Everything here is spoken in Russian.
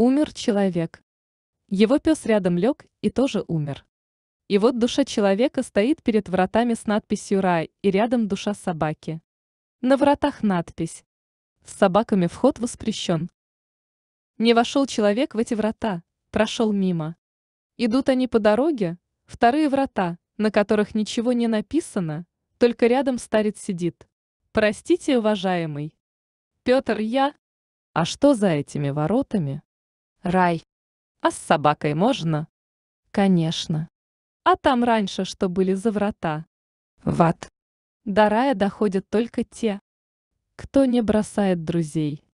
Умер человек. Его пес рядом лег и тоже умер. И вот душа человека стоит перед вратами с надписью «Рай» и рядом душа собаки. На вратах надпись «С собаками вход воспрещен». Не вошел человек в эти врата, прошел мимо. Идут они по дороге, вторые врата, на которых ничего не написано, только рядом старец сидит. Простите, уважаемый. Петр, я... А что за этими воротами? Рай. А с собакой можно? Конечно. А там раньше что были за врата? Ват. ад. До рая доходят только те, кто не бросает друзей.